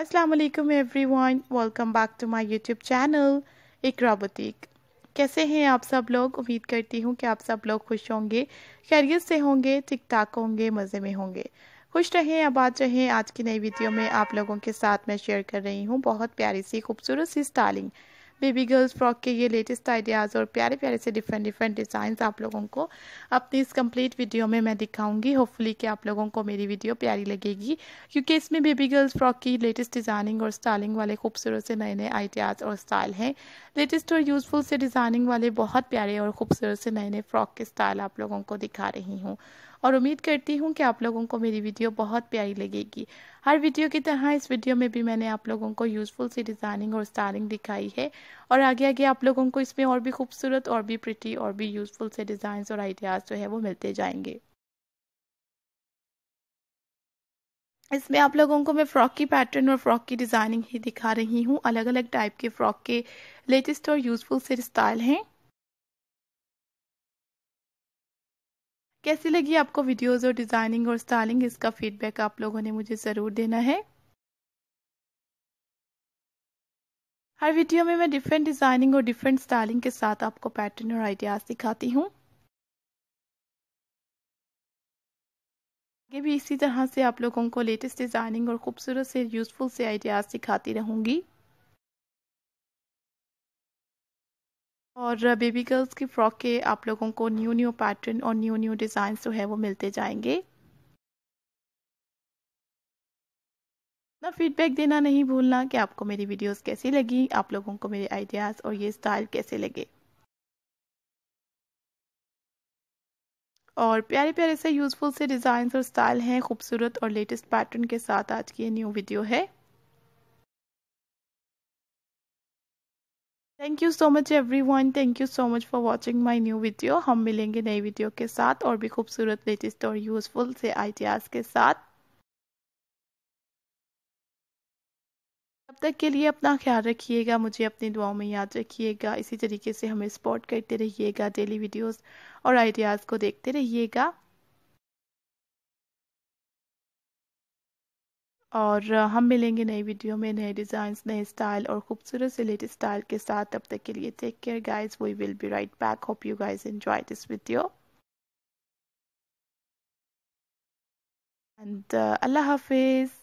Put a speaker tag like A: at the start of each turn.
A: अस्सलाम everyone welcome back to my YouTube channel Iqra boutique कैसे हैं आप सब लोग उम्मीद करती हूँ कि आप सब लोग खुश होंगे खैरियत से होंगे ठीक ठाक होंगे मज़े में होंगे खुश रहें आबाद रहें आज की नई वीडियो में आप लोगों के साथ मैं शेयर कर रही हूँ बहुत प्यारी सी खूबसूरत सी स्टाइलिंग बेबी गर्ल्स फ्रॉक के ये लेटेस्ट आइडियाज़ और प्यारे प्यारे से डिफरेंट डिफरेंट डिज़ाइंस आप लोगों को अपनी इस कंप्लीट वीडियो में मैं दिखाऊंगी होपफुली कि आप लोगों को मेरी वीडियो प्यारी लगेगी क्योंकि इसमें बेबी गर्ल्स फ्रॉक की लेटेस्ट डिज़ाइनिंग और स्टाइलिंग वाले खूबसूरत से नए नए आइडियाज़ और स्टाइल हैं लेटेस्ट और यूज़फुल से डिज़ाइनिंग वाले बहुत प्यारे और खूबसूरत से नए नए फ्रॉक के स्टाइल आप लोगों को दिखा रही हूँ और उम्मीद करती हूँ कि आप लोगों को मेरी वीडियो बहुत प्यारी लगेगी हर वीडियो की तरह इस वीडियो में भी मैंने आप लोगों को यूज़फुल सी डिज़ाइनिंग और स्टाइलिंग दिखाई है और आगे आगे आप लोगों को इसमें और भी खूबसूरत और भी प्रिटी और भी यूज़फुल से डिजाइन और आइडियाज़ जो है वो मिलते जाएंगे इसमें आप लोगों को मैं फ्रॉक की पैटर्न और फ्रॉक की डिज़ाइनिंग ही दिखा रही हूँ अलग अलग टाइप के फ्रॉक के लेटेस्ट और यूज़फुल से स्टाइल हैं कैसी लगी आपको वीडियोस और डिज़ाइनिंग और स्टाइलिंग इसका फीडबैक आप लोगों ने मुझे ज़रूर देना है हर वीडियो में मैं डिफरेंट डिज़ाइनिंग और डिफरेंट स्टाइलिंग के साथ आपको पैटर्न और आइडियाज़ दिखाती हूँ आगे भी इसी तरह से आप लोगों को लेटेस्ट डिज़ाइनिंग और ख़ूबसूरत से यूज़फुल से आइडियाज़ सिखाती रहूंगी और बेबी गर्ल्स की फ़्रॉक के आप लोगों को न्यू न्यू पैटर्न और न्यू न्यू डिज़ाइन जो है वो मिलते जाएंगे अपना फीडबैक देना नहीं भूलना कि आपको मेरी वीडियोस कैसी लगी आप लोगों को मेरे आइडियाज़ और ये स्टाइल कैसे लगे और प्यारे प्यारे से यूज़फुल से डिजाइन और स्टाइल हैं खूबसूरत और लेटेस्ट पैटर्न के साथ आज की ये न्यू वीडियो है thank you so much everyone thank you so much for watching my new video हम मिलेंगे नई वीडियो के साथ और भी खूबसूरत लेटेस्ट और यूज़फुल से आइडियाज़ के साथ तक के लिए अपना ख्याल रखिएगा मुझे अपनी दुआओं में याद रखिएगा इसी तरीके से हमें सपोर्ट करते रहिएगा डेली वीडियोस और आइडियाज़ को देखते रहिएगा और हम मिलेंगे नई वीडियो में नए डिजाइन नए स्टाइल और खूबसूरत से लेटेस्ट स्टाइल के साथ तब तक के लिए take care guys we will be right back hope you guys enjoy this video and अल्लाह हाफिज़